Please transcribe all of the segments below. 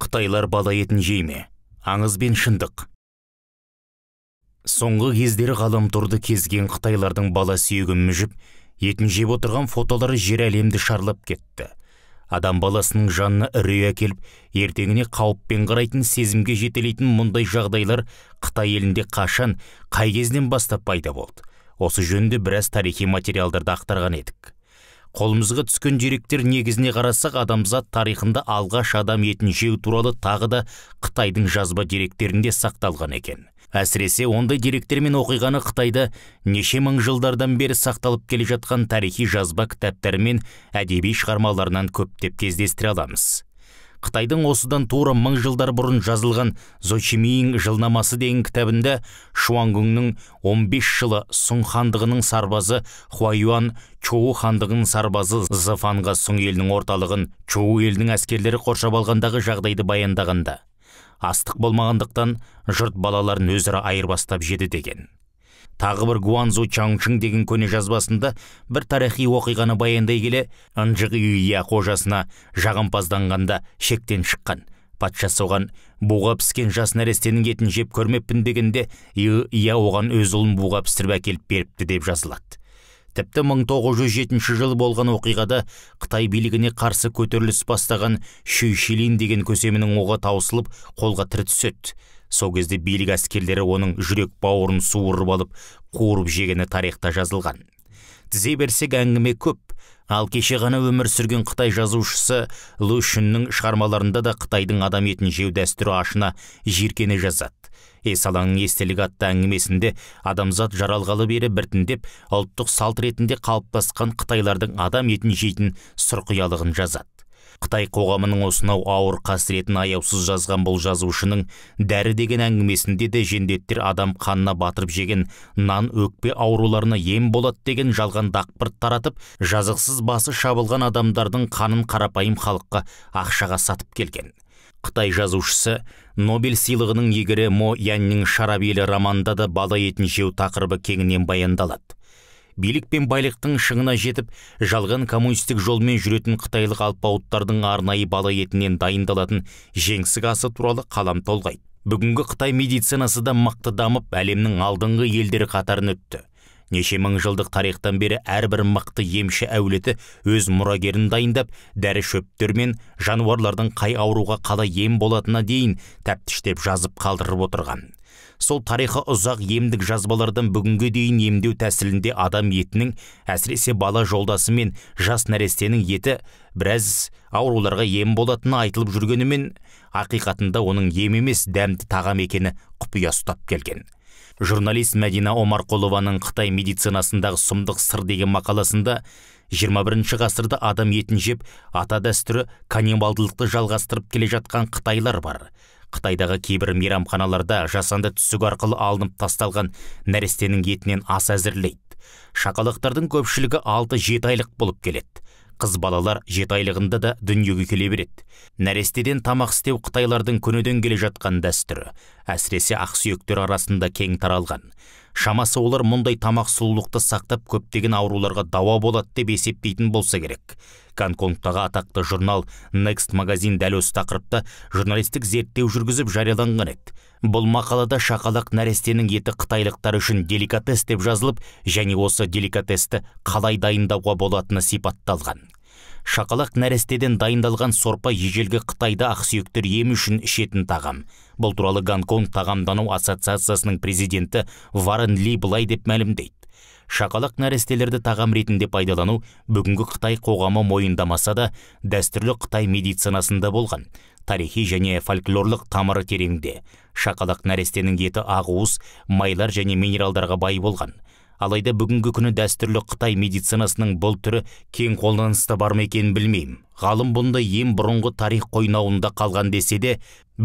қытайлар бала етін жей ме аңыз бен шындық соңғы кездері ғаламторды кезген қытайлардың бала сүйегін мүжіп етін жеп отырған фотолары жер әлемді шарлап кетті адам баласының жанына үрей әкеліп ертеңіне қауіппен қарайтын сезімге жетелейтін мұндай жағдайлар қытай елінде қашан қай кезден бастап пайда болды осы жөнінде біраз тарихи материалдарды ақтарған едік қолымызға түскен деректер негізіне қарасақ адамзат тарихында алғаш адам етін жеу туралы тағы да қытайдың жазба деректерінде сақталған екен әсіресе ондай деректер мен оқиғаны қытайда неше мың жылдардан бері сақталып келе жатқан тарихи жазба кітаптары мен әдеби шығармаларынан көптеп кездестіре аламыз қытайдың осыдан тура мың жылдар бұрын жазылған зочимиң жылнамасы деген кітабында Шуангүңнің 15 жылы сұң хандығының сарбазы Хуайуан, чоу хандығының сарбазы зыфанға сұң елінің орталығын чоу елінің әскерлері қоршап алғандағы жағдайды баяндағанда астық болмағандықтан жұрт балаларын өзара айырбастап жеді деген тағы бір гуанзу Чаңчың деген көне жазбасында бір тарихи оқиғаны баяндай келе ынжық үйия иә қожасына жағымпазданғанда шектен шыққан патша соған буға піскен жас нәрестенің етін жеп көрмеппін дегенде ия иә, оған өз ұлын буға пісіріп әкеліп беріпті деп жазылады тіпті 1907 жыл болған оқиғада қытай билігіне қарсы көтеріліс бастаған шүйшилин деген көсемінің оғы таусылып қолға тірі түседі сол кезде билік әскерлері оның жүрек бауырын суырып алып қуырып жегені тарихта жазылған тізе берсек әңгіме көп ал кеше ғана өмір сүрген қытай жазушысы шүннің шығармаларында да қытайдың адам етін жеу дәстүрі ашына жиіркене жазады есалаңның естелігі атты әңгімесінде адамзат жаралғалы бері біртіндеп ұлттық салт ретінде қалыптасқан қытайлардың адам етін жейтін сұрқиялығын жазады қытай қоғамының осынау ауыр қасіретін аяусыз жазған бұл жазушының дәрі деген әңгімесінде де жендеттер адам қанына батырып жеген нан өкпе ауруларына ем болады деген жалған дақпырт таратып жазықсыз басы шабылған адамдардың қанын қарапайым халыққа ақшаға сатып келген қытай жазушысы нобель сыйлығының егірі мо яньнің шарабелі романында да бала етін жеу тақырыбы кеңінен баяндалады билік пен байлықтың шыңына жетіп жалған коммунистік жолмен жүретін қытайлық алпауыттардың арнайы бала етінен дайындалатын жеңсік асы туралы қалам толғайды бүгінгі қытай медицинасы да мықты дамып әлемнің алдыңғы елдері қатарын өтті неше мың жылдық тарихтан бері әрбір мықты емші әулеті өз мұрагерін дайындап дәрі шөптер мен жануарлардың қай ауруға қалай ем болатынына дейін тәптіштеп жазып қалдырып отырған сол тарихы ұзақ емдік жазбалардың бүгінгі дейін емдеу тәсілінде адам етінің әсіресе бала жолдасы мен жас нәрестенің еті біраз ауруларға ем болатыны айтылып жүргенімен ақиқатында оның ем емес дәмді тағам екені құпия ұстап келген журналист мәдина омарқұлованың қытай медицинасындағы сұмдық сыр деген мақаласында 21 ғасырда адам етін жеп ата дәстүрі каннибалдылықты жалғастырып келе жатқан қытайлар бар қытайдағы кейбір мейрамханаларда жасанды түсік арқылы алынып тасталған нәрестенің етінен ас әзірлейді шақалақтардың көпшілігі 6-7 айлық болып келеді қыз балалар жеті айлығында да дүниеге келе береді нәрестеден тамақ істеу қытайлардың көнеден келе жатқан дәстүрі әсіресе ақсүйектер арасында кең таралған шамасы олар мұндай тамақ сұлулықты сақтап көптеген ауруларға дауа болады деп есептейтін болса керек гонконгтағы атақты журнал next магазин дәл осы тақырыпта журналистік зерттеу жүргізіп жарияланған еді бұл мақалада шақалақ нәрестенің еті қытайлықтар үшін деликатес деп жазылып және осы деликатесті қалай дайындауға болатыны сипатталған шақалақ нәрестеден дайындалған сорпа ежелгі қытайда ақсүйектер емі үшін ішетін тағам бұл туралы гонконг тағамдану ассоциациясының президенті варен ли былай деп мәлімдейді шақалақ нәрестелерді тағам ретінде пайдалану бүгінгі қытай қоғамы мойындамаса да дәстүрлі қытай медицинасында болған тарихи және фольклорлық тамыры тереңде шақалақ нәрестенің еті ақуыз майлар және минералдарға бай болған алайда бүгінгі күні дәстүрлі қытай медицинасының бұл түрі кең қолданыста бар ма екенін білмеймін ғалым бұндай ем бұрынғы тарих қойнауында қалған десе де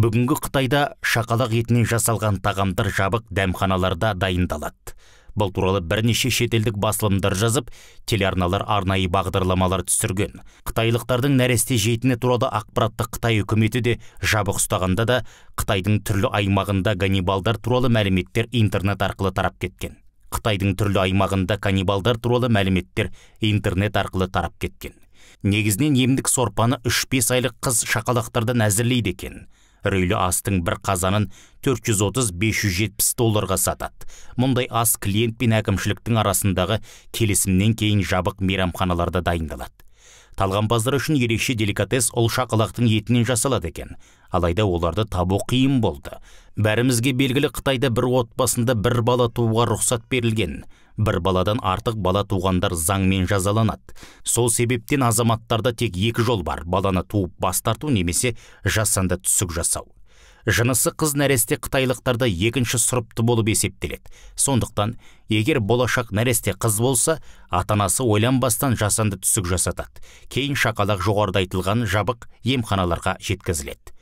бүгінгі қытайда шақалақ етінен жасалған тағамдар жабық дәмханаларда дайындалады бұл туралы бірнеше шетелдік басылымдар жазып телеарналар арнайы бағдарламалар түсірген қытайлықтардың нәресте жейтіні туралы ақпаратты қытай үкіметі де жабық ұстағанда да қытайдың түрлі аймағында ганнибалдар туралы мәліметтер интернет арқылы тарап кеткен қытайдың түрлі аймағында каннибалдар туралы мәліметтер интернет арқылы тарап кеткен негізінен емдік сорпаны 3-5 айлық қыз шақалақтардан әзірлейді екен Рүйлі астың бір қазанын 430-570 долларға сатады мұндай ас клиент пен әкімшіліктің арасындағы келісімнен кейін жабық мейрамханаларда дайындалады талғампаздар үшін ерекше деликатес ол шақалақтың етінен жасалады екен алайда оларды табу қиын болды бәрімізге белгілі қытайда бір отбасында бір бала тууға рұқсат берілген бір баладан артық бала туғандар заңмен жазаланады сол себептен азаматтарда тек екі жол бар баланы туып бастарту немесе жасанды түсік жасау жынысы қыз нәресте қытайлықтарда екінші сұрыпты болып есептеледі сондықтан егер болашақ нәресте қыз болса атанасы анасы бастан жасанды түсік жасатады кейін шақалақ жоғарда айтылған жабық емханаларға жеткізіледі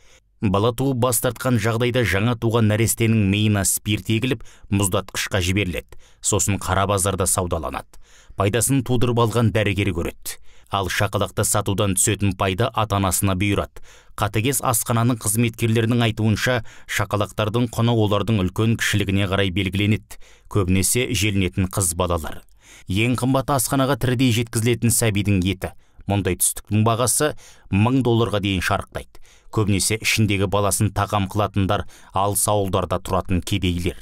бала бастартқан бас тартқан жағдайда жаңа туған нәрестенің миына спирт егіліп мұздатқышқа жіберіледі сосын қара базарда саудаланады пайдасын тудырып алған дәрігер көреді ал шақалақты сатудан түсетін пайда ата анасына бұйырады қатыгез асхананың қызметкерлерінің айтуынша шақалақтардың құны олардың үлкен кішілігіне қарай белгіленеді көбінесе желінетін қыз балалар ең қымбат асханаға тірідей жеткізілетін сәбидің еті мұндай түстіктің бағасы 1000 долларға дейін шарықтайды көбінесе ішіндегі баласын тағам қылатындар алыс ауылдарда тұратын кедейлер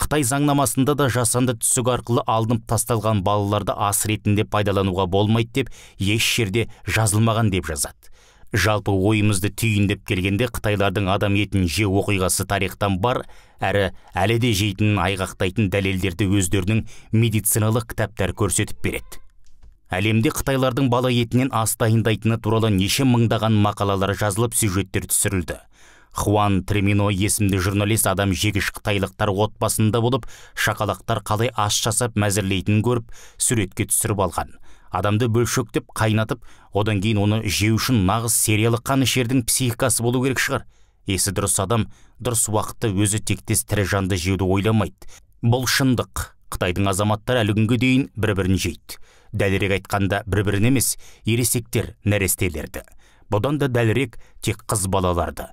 қытай заңнамасында да жасанды түсік арқылы алынып тасталған балаларды ас ретінде пайдалануға болмайды деп еш жерде жазылмаған деп жазады жалпы ойымызды түйіндеп келгенде қытайлардың адам етін жеу оқиғасы тарихтан бар әрі әлі де жейтінін айғақтайтын дәлелдерді өздерінің медициналық кітаптар көрсетіп береді әлемде қытайлардың бала етінен ас дайындайтыны туралы неше мыңдаған мақалалар жазылып сюжеттер түсірілді хуан тремино есімді журналист адам жегіш қытайлықтар отбасында болып шақалақтар қалай ас жасап мәзірлейтінін көріп суретке түсіріп алған адамды бөлшектеп қайнатып одан кейін оны жеу үшін нағыз сериялық қанішердің психикасы болу керек шығар есі дұрыс адам дұрыс уақытта өзі тектес тірі жанды жеуді ойламайды бұл шындық қытайдың азаматтары әлі күнге дейін бір бірін жейді дәлірек айтқанда бір бірін емес ересектер нәрестелерді бұдан да дәлірек тек қыз балаларды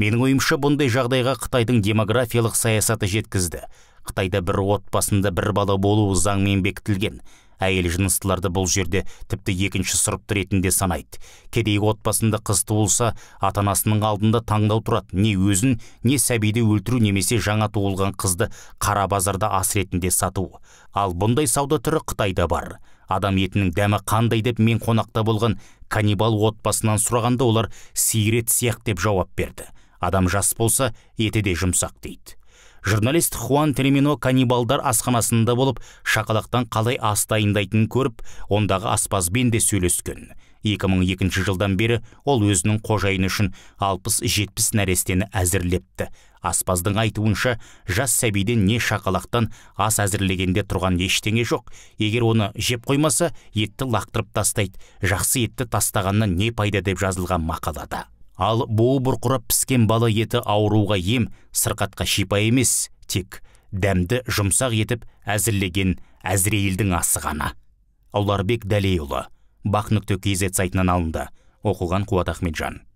менің ойымша бұндай жағдайға қытайдың демографиялық саясаты жеткізді қытайда бір отбасында бір бала болуы заңмен бекітілген әйел жыныстыларды бұл жерде тіпті екінші сұрыпты ретінде санайды кедей отбасында қыз туылса ата анасының алдында таңдау тұрады не өзін не сәбиді өлтіру немесе жаңа туылған қызды қара базарда ас ретінде сату ал бұндай сауда түрі қытайда бар адам етінің дәмі қандай деп мен қонақта болған каннибал отбасынан сұрағанда олар сиыр сияқты деп жауап берді адам жас болса еті де жұмсақ дейді журналист хуан Теремино каннибалдар асханасында болып шақалақтан қалай ас дайындайтынын көріп ондағы аспазбен де сөйлескен 2002 жылдан бері ол өзінің қожайыны үшін 60-70 нәрестені әзірлепті аспаздың айтуынша жас сәбиден не шақалақтан ас әзірлегенде тұрған ештеңе жоқ егер оны жеп қоймаса етті лақтырып тастайды жақсы етті тастағаннан не пайда деп жазылған мақалада ал буы бұрқырап піскен бала еті ауруға ем сырқатқа шипа емес тек дәмді жұмсақ етіп әзірлеген әзірейілдің асы ғана ауларбек дәлейұлы бақ нүкте кз сайтынан алынды оқыған қуат ахметжан